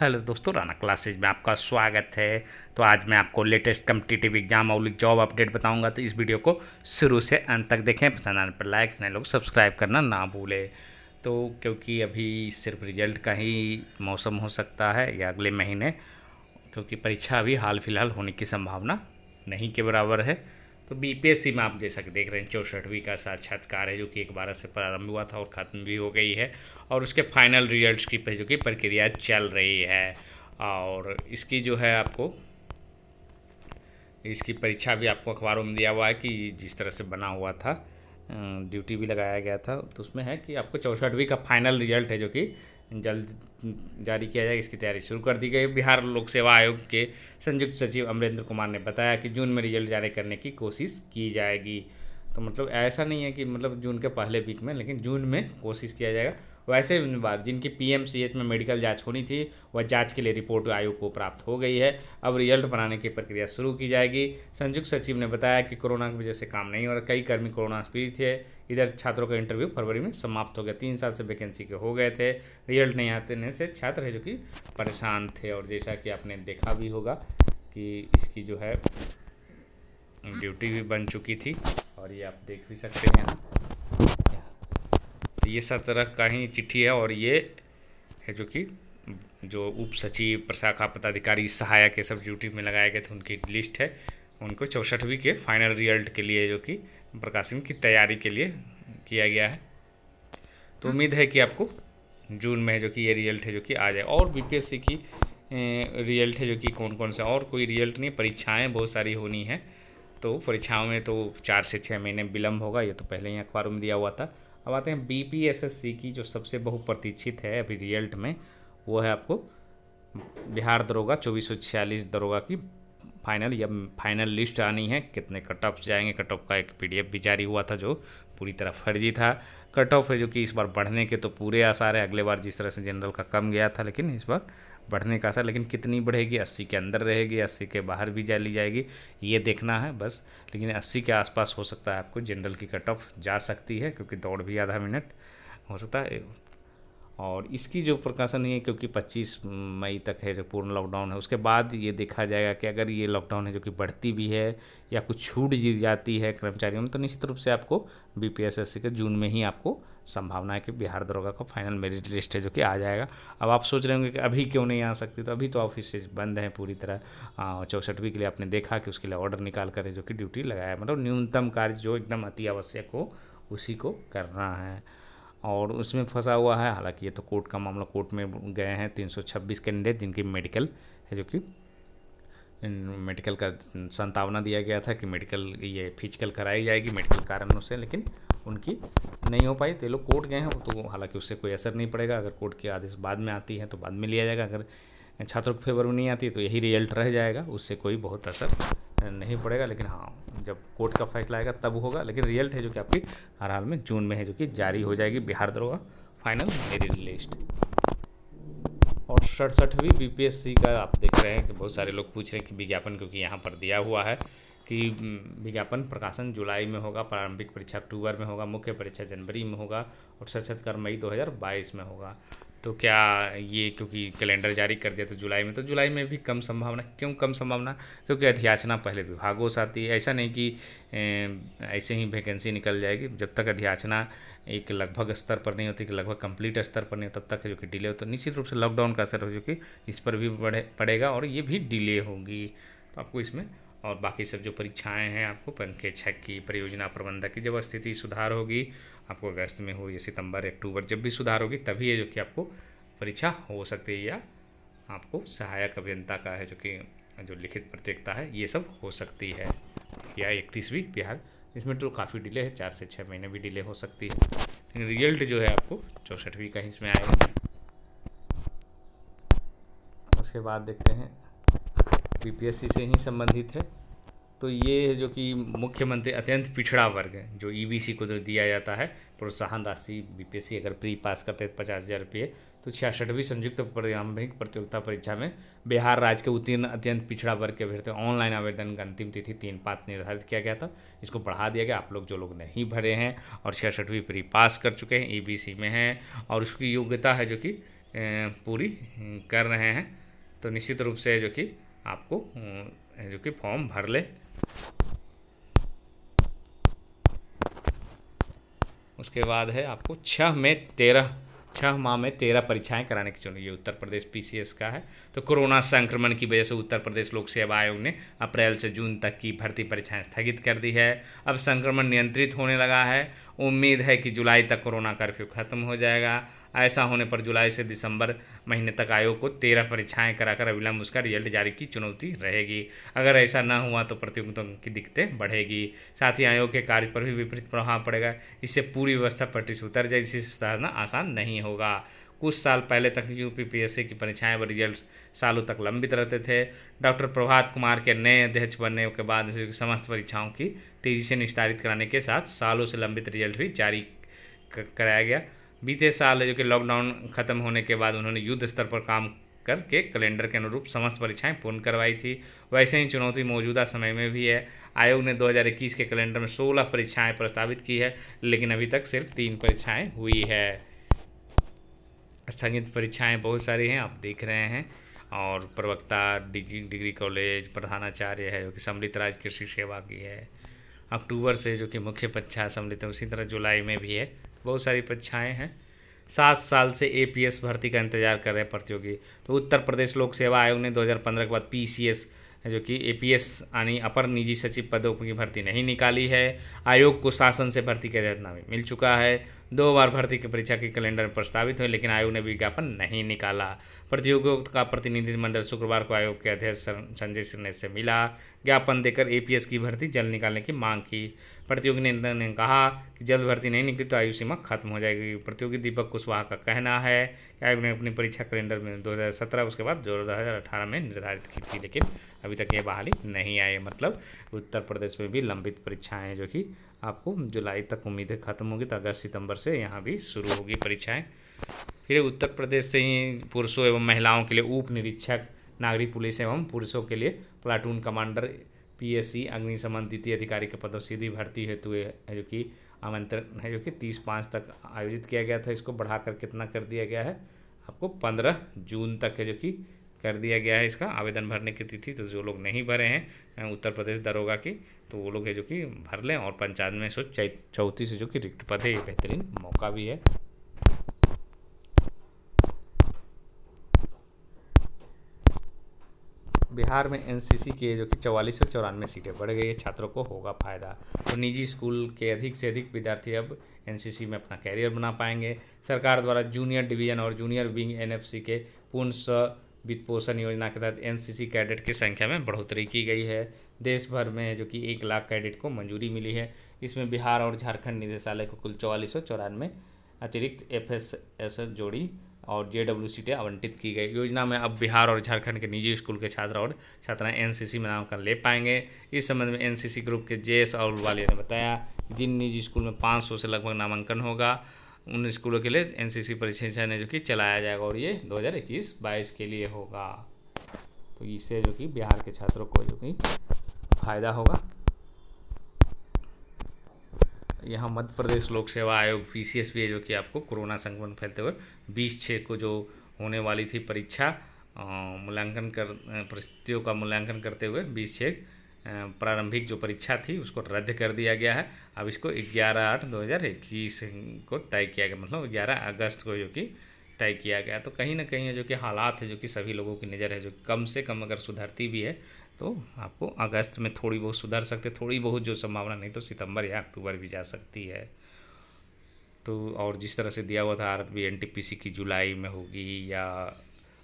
hello दोस्तों Rana classes में आपका स्वागत है तो आज मैं आपको लेटेस्ट कम्पिटेटिव एग्जाम और जॉब अपडेट बताऊंगा तो इस वीडियो को शुरू से अंत तक देखें पसंद आने पर लाइक नए लोग सब्सक्राइब करना ना भूलें तो क्योंकि अभी सिर्फ रिजल्ट का ही मौसम हो सकता है या अगले महीने क्योंकि परीक्षा अभी हाल फिलहाल होने की संभावना नहीं के बराबर है तो बीपीएससी में आप जैसा कि देख रहे हैं चौसठवीं का साक्षात्कार है जो कि एक बारह से प्रारंभ हुआ था और ख़त्म भी हो गई है और उसके फाइनल रिजल्ट्स की जो कि प्रक्रिया चल रही है और इसकी जो है आपको इसकी परीक्षा भी आपको अखबारों में दिया हुआ है कि जिस तरह से बना हुआ था ड्यूटी भी लगाया गया था तो उसमें है कि आपको चौसठवीं का फाइनल रिजल्ट है जो कि जल्द जारी किया जाएगा इसकी तैयारी शुरू कर दी गई बिहार लोक सेवा आयोग के संयुक्त सचिव अमरेंद्र कुमार ने बताया कि जून में रिजल्ट जारी करने की कोशिश की जाएगी तो मतलब ऐसा नहीं है कि मतलब जून के पहले वीक में लेकिन जून में कोशिश किया जाएगा वैसे जिनकी पीएमसीएच में मेडिकल जाँच होनी थी वह जाँच के लिए रिपोर्ट आयोग को प्राप्त हो गई है अब रिजल्ट बनाने की प्रक्रिया शुरू की जाएगी संयुक्त सचिव ने बताया कि कोरोना की वजह से काम नहीं हो रहा कई कर्मी कोरोना पीड़ित थे इधर छात्रों का इंटरव्यू फरवरी में समाप्त हो गया तीन साल से वैकेंसी के हो गए थे रिजल्ट नहीं आते से छात्र है जो कि परेशान थे और जैसा कि आपने देखा भी होगा कि इसकी जो है ड्यूटी भी बन चुकी थी और ये आप देख भी सकते हैं ये सब तरह का ही चिट्ठी है और ये है जो कि जो उप सचिव प्रशाखा पदाधिकारी सहायक ये सब ड्यूटी में लगाए गए थे उनकी लिस्ट है उनको चौसठवीं के फाइनल रिजल्ट के लिए जो कि प्रकाशन की तैयारी के लिए किया गया है तो उम्मीद है कि आपको जून में है जो कि ये रिजल्ट है जो कि आ जाए और बीपीएससी की रिजल्ट है जो कि कौन कौन सा और कोई रिजल्ट नहीं परीक्षाएं बहुत सारी होनी हैं तो परीक्षाओं में तो चार से छः महीने विलम्ब होगा ये तो पहले ही अखबारों में दिया हुआ था अब आते हैं B P S S C की जो सबसे बहुप्रतीक्षित है अभी रिजल्ट में वो है आपको बिहार दरोगा चौबीस सौ छियालीस दरोगा की फाइनल या फाइनल लिस्ट आनी है कितने कट ऑफ जाएंगे कट ऑफ का एक पीडीएफ भी जारी हुआ था जो पूरी तरह फर्जी था कट ऑफ है जो कि इस बार बढ़ने के तो पूरे आसार है अगले बार जिस तरह से जनरल का कम गया था लेकिन इस बार बढ़ने का असर लेकिन कितनी बढ़ेगी अस्सी के अंदर रहेगी अस्सी के बाहर भी जा ली जाएगी ये देखना है बस लेकिन अस्सी के आसपास हो सकता है आपको जनरल की कट ऑफ जा सकती है क्योंकि दौड़ भी आधा मिनट हो सकता है और इसकी जो प्रकाशन है क्योंकि 25 मई तक है जो पूर्ण लॉकडाउन है उसके बाद ये देखा जाएगा कि अगर ये लॉकडाउन है जो कि बढ़ती भी है या कुछ छूट जाती है कर्मचारियों में तो निश्चित रूप से आपको बी पी के जून में ही आपको संभावना है कि बिहार दरोगा का फाइनल मेरिट लिस्ट है जो कि आ जाएगा अब आप सोच रहे होंगे कि अभी क्यों नहीं आ सकती तो अभी तो ऑफिस बंद हैं पूरी तरह चौसठवीं के लिए आपने देखा कि उसके लिए ऑर्डर निकाल कर जो कि ड्यूटी लगाया मतलब न्यूनतम कार्य जो एकदम अति आवश्यक हो उसी को करना है और उसमें फंसा हुआ है हालांकि ये तो कोर्ट का मामला कोर्ट में गए हैं 326 कैंडिडेट जिनकी मेडिकल है जो कि मेडिकल का संतावना दिया गया था कि मेडिकल ये फिजिकल कराई जाएगी मेडिकल कारणों से लेकिन उनकी नहीं हो पाई तो ये लोग कोर्ट गए हैं तो हालांकि उससे कोई असर नहीं पड़ेगा अगर कोर्ट के आदेश बाद में आती है तो बाद में लिया जाएगा अगर छात्रों के फेवर में नहीं आती तो यही रिजल्ट रह जाएगा उससे कोई बहुत असर नहीं पड़ेगा लेकिन हाँ जब कोर्ट का फैसला आएगा तब होगा लेकिन रिजल्ट है जो कि आपकी हर हाल में जून में है जो कि जारी हो जाएगी बिहार दरोगा फाइनल मेरिट लिस्ट और सड़सठवीं बीपीएससी का आप देख रहे हैं कि बहुत सारे लोग पूछ रहे हैं कि विज्ञापन क्योंकि यहाँ पर दिया हुआ है कि विज्ञापन प्रकाशन जुलाई में होगा प्रारंभिक परीक्षा अक्टूबर में होगा मुख्य परीक्षा जनवरी में होगा और सशस्त्र कर मई 2022 में होगा तो क्या ये क्योंकि कैलेंडर जारी कर दिया तो जुलाई में तो जुलाई में भी कम संभावना क्यों कम संभावना क्योंकि अध्याचना पहले विभागों से आती है ऐसा नहीं कि ऐसे ही वैकेंसी निकल जाएगी जब तक अध्याचना एक लगभग स्तर पर नहीं होती कि लगभग कंप्लीट स्तर पर नहीं हो तब तक जो कि डिले हो तो निश्चित रूप से लॉकडाउन का असर हो जो कि इस पर भी बढ़े पड़ेगा और ये भी डिले होगी तो आपको इसमें और बाकी सब जो परीक्षाएं हैं आपको परिक्षक की परियोजना प्रबंधक की जब स्थिति सुधार होगी आपको अगस्त में हो या सितंबर अक्टूबर जब भी सुधार होगी तभी ये जो कि आपको परीक्षा हो सकती है या आपको सहायक अभियंता का है जो कि जो लिखित प्रतियोगिता है ये सब हो सकती है या इकतीसवीं बिहार इसमें तो काफ़ी डिले है चार से छः महीने भी डिले हो सकती है लेकिन रिजल्ट जो है आपको चौंसठवीं का इसमें आएगा उसके बाद देखते हैं बीपीएससी से ही संबंधित है तो ये जो कि मुख्यमंत्री अत्यंत पिछड़ा वर्ग है जो ईबीसी e को जो दिया जाता है प्रोत्साहन राशि बीपीएससी अगर प्री पास करते हैं पचास हज़ार रुपये तो छियासठवीं संयुक्त प्रारंभिक प्रतियोगिता परीक्षा में बिहार राज्य के उत्तीर्ण अत्यंत पिछड़ा वर्ग के अभ्यर्थी ऑनलाइन आवेदन का अंतिम तिथि तीन पाँच निर्धारित किया गया था इसको बढ़ा दिया गया आप लोग जो लोग नहीं भरे हैं और छियासठवीं प्री पास कर चुके हैं ई e में हैं और उसकी योग्यता है जो कि पूरी कर रहे हैं तो निश्चित रूप से जो कि आपको जो कि फॉर्म भर ले उसके बाद है आपको छह में तेरह छह माह में तेरह परीक्षाएं कराने की चुनी ये उत्तर प्रदेश पीसीएस का है तो कोरोना संक्रमण की वजह से उत्तर प्रदेश लोक सेवा आयोग ने अप्रैल से जून तक की भर्ती परीक्षाएं स्थगित कर दी है अब संक्रमण नियंत्रित होने लगा है उम्मीद है कि जुलाई तक कोरोना कर्फ्यू खत्म हो जाएगा ऐसा होने पर जुलाई से दिसंबर महीने तक आयोग को तेरह परीक्षाएं कराकर अविलंब उसका रिजल्ट जारी की चुनौती रहेगी अगर ऐसा न हुआ तो प्रतियोगिताओं की दिक्कतें बढ़ेगी साथ ही आयोग के कार्य पर भी विपरीत प्रभाव पड़ेगा इससे पूरी व्यवस्था पटरी से उतर जाए इसे सुधारना आसान नहीं होगा कुछ साल पहले तक यू की परीक्षाएं व रिजल्ट सालों तक लंबित रहते थे डॉक्टर प्रभात कुमार के नए अध्यक्ष बनने के बाद समस्त परीक्षाओं की तेज़ी से निस्तारित कराने के साथ सालों से लंबित रिजल्ट भी जारी कराया गया बीते साल जो कि लॉकडाउन खत्म होने के बाद उन्होंने युद्ध स्तर पर काम करके कैलेंडर के अनुरूप समस्त परीक्षाएं पूर्ण करवाई थी वैसे ही चुनौती मौजूदा समय में भी है आयोग ने 2021 के कैलेंडर में 16 परीक्षाएं प्रस्तावित की है लेकिन अभी तक सिर्फ तीन परीक्षाएं हुई है स्थगित परीक्षाएं बहुत सारी हैं आप देख रहे हैं और प्रवक्ता डिग्री डिग्री कॉलेज प्रधानाचार्य है जो कि सम्मिलित राज्य कृषि सेवा की है अक्टूबर से जो कि मुख्य परीक्षा सम्मिलित है उसी तरह जुलाई में भी है बहुत सारी परीक्षाएँ हैं सात साल से एपीएस भर्ती का इंतजार कर रहे हैं प्रतियोगी तो उत्तर प्रदेश लोक सेवा आयोग ने 2015 के बाद पीसीएस जो कि एपीएस यानी अपर निजी सचिव पदों की भर्ती नहीं निकाली है आयोग को शासन से भर्ती का जातना भी मिल चुका है दो बार भर्ती की परीक्षा के कैलेंडर में प्रस्तावित हुए लेकिन आयोग ने विज्ञापन नहीं निकाला प्रतियोगियों का प्रतिनिधिमंडल शुक्रवार को आयोग के अध्यक्ष संजय सिन्हा से मिला ज्ञापन देकर एपीएस की भर्ती जल्द निकालने की मांग की प्रतियोगी ने कहा कि जल्द भर्ती नहीं निकली तो आयु सीमा खत्म हो जाएगी प्रतियोगी दीपक कुशवाहा का कहना है कि आयोग ने अपनी परीक्षा कैलेंडर में 2017 उसके बाद दो हज़ार में निर्धारित की थी लेकिन अभी तक ये बहाली नहीं आई मतलब उत्तर प्रदेश में भी लंबित परीक्षाएँ जो कि आपको जुलाई तक उम्मीदें खत्म होगी तो अगस्त सितंबर से यहाँ भी शुरू होगी परीक्षाएँ फिर उत्तर प्रदेश से ही पुरुषों एवं महिलाओं के लिए उप निरीक्षक नागरिक पुलिस एवं पुरुषों के लिए प्लाटून कमांडर पीएससी अग्निशमन द्वितीय अधिकारी के पदों सीधी भर्ती हेतु है जो कि आमंत्रण है जो कि तीस पाँच तक आयोजित किया गया था इसको बढ़ाकर कितना कर दिया गया है आपको पंद्रह जून तक है जो कि कर दिया गया है इसका आवेदन भरने की तिथि तो जो लोग नहीं भरे हैं उत्तर प्रदेश दरोगा की तो वो लोग है जो कि भर लें और पंचायत में सो जो कि रिक्त पद है ये बेहतरीन मौका भी है बिहार में एनसीसी के जो कि चौवालीस सौ चौरानवे सीटें बढ़ गई है छात्रों को होगा फायदा तो निजी स्कूल के अधिक से अधिक विद्यार्थी अब एनसीसी में अपना कैरियर बना पाएंगे सरकार द्वारा जूनियर डिवीजन और जूनियर विंग एनएफसी के पूर्ण वित्त पोषण योजना के तहत एनसीसी कैडेट की संख्या में बढ़ोतरी की गई है देश भर में जो कि एक लाख कैडेट को मंजूरी मिली है इसमें बिहार और झारखंड निदेशालय को कुल चौवालीस सौ चौरानवे अतिरिक्त एफ एस एस जोड़ी और जे डब्ल्यू सीटें आवंटित की गई योजना में अब बिहार और झारखंड के निजी स्कूल के छात्र और छात्राएं एनसीसी में नामांकन ले पाएंगे इस संबंध में एनसीसी ग्रुप के जे एस अहलवालिया ने बताया जिन निजी स्कूल में 500 से लगभग नामांकन होगा उन स्कूलों के लिए एनसीसी परीक्षण है जो कि चलाया जाएगा और ये 2021-22 के लिए होगा तो इससे जो कि बिहार के छात्रों को जो कि फायदा होगा यहाँ मध्य प्रदेश लोक सेवा आयोग पी सी एस भी है जो कि आपको कोरोना संक्रमण फैलते हुए बीस छः को जो होने वाली थी परीक्षा मूल्यांकन कर परिस्थितियों का मूल्यांकन करते हुए बीस छः प्रारंभिक जो परीक्षा थी उसको रद्द कर दिया गया है अब इसको 11 आठ 2021 को तय किया गया मतलब 11 अगस्त को जो कि तय किया गया तो कहीं ना कहीं जो कि हालात है जो कि सभी लोगों की नज़र है जो कम से कम अगर सुधरती भी है तो आपको अगस्त में थोड़ी बहुत सुधर सकते थोड़ी बहुत जो संभावना नहीं तो सितंबर या अक्टूबर भी जा सकती है तो और जिस तरह से दिया हुआ था R B N T P C की जुलाई में होगी या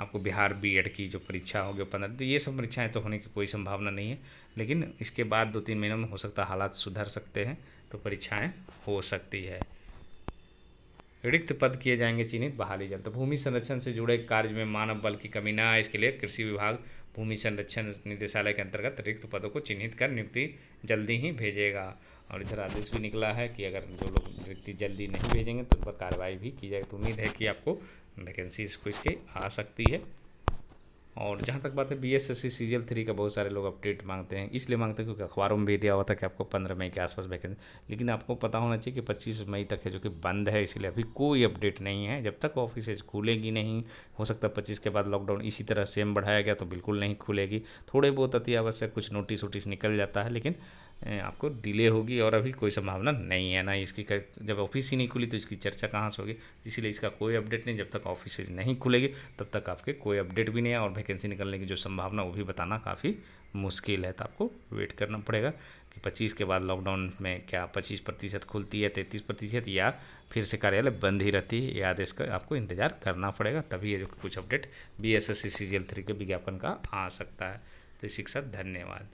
आपको बिहार बीएड की जो परीक्षा होगी पंद्रह तो ये सब परीक्षाएँ तो होने की कोई संभावना नहीं है लेकिन इसके बाद दो तीन महीनों में हो सकता है हालात सुधर सकते हैं तो परीक्षाएँ हो सकती है रिक्त पद किए जाएंगे चिन्हित बहाली जल तो भूमि संरक्षण से जुड़े कार्य में मानव बल की कमी न आए इसके लिए कृषि विभाग भूमि संरक्षण निदेशालय के अंतर्गत रिक्त पदों को चिन्हित कर नियुक्ति जल्दी ही भेजेगा और इधर आदेश भी निकला है कि अगर जो लोग नियुक्ति जल्दी नहीं भेजेंगे तो उन पर कार्रवाई भी की जाएगी तो उम्मीद है कि आपको वैकेंसी इसको की आ सकती है और जहाँ तक बात है B S S C CGL three का बहुत सारे लोग अपडेट मांगते हैं इसलिए मांगते हैं क्योंकि अखबारों में भी दिया हुआ था कि आपको पंद्रह मई के आसपास वैकेंसी लेकिन आपको पता होना चाहिए कि पच्चीस मई तक है जो कि बंद है इसीलिए अभी कोई अपडेट नहीं है जब तक ऑफिसेज खुलेगी नहीं हो सकता पच्चीस के बाद लॉकडाउन इसी तरह सेम बढ़ाया गया तो बिल्कुल नहीं खुलेगी थोड़े बहुत अति आवश्यक कुछ नोटिस वोटिस निकल जाता है लेकिन आपको डिले होगी और अभी कोई संभावना नहीं है ना इसकी कर, जब ऑफिस ही नहीं खुली तो इसकी चर्चा कहाँ से होगी इसीलिए इसका कोई अपडेट नहीं जब तक ऑफिस नहीं खुलेगी तब तक आपके कोई अपडेट भी नहीं है और वैकेंसी निकलने की जो संभावना वो भी बताना काफ़ी मुश्किल है तो आपको वेट करना पड़ेगा कि पच्चीस के बाद लॉकडाउन में क्या पच्चीस प्रतिशत खुलती है तैंतीस प्रतिशत या फिर से कार्यालय बंद ही रहती है ये आदेश का आपको इंतजार करना पड़ेगा तभी ये कुछ update B S S C C three के विज्ञापन का आ सकता है तो इसी के साथ धन्यवाद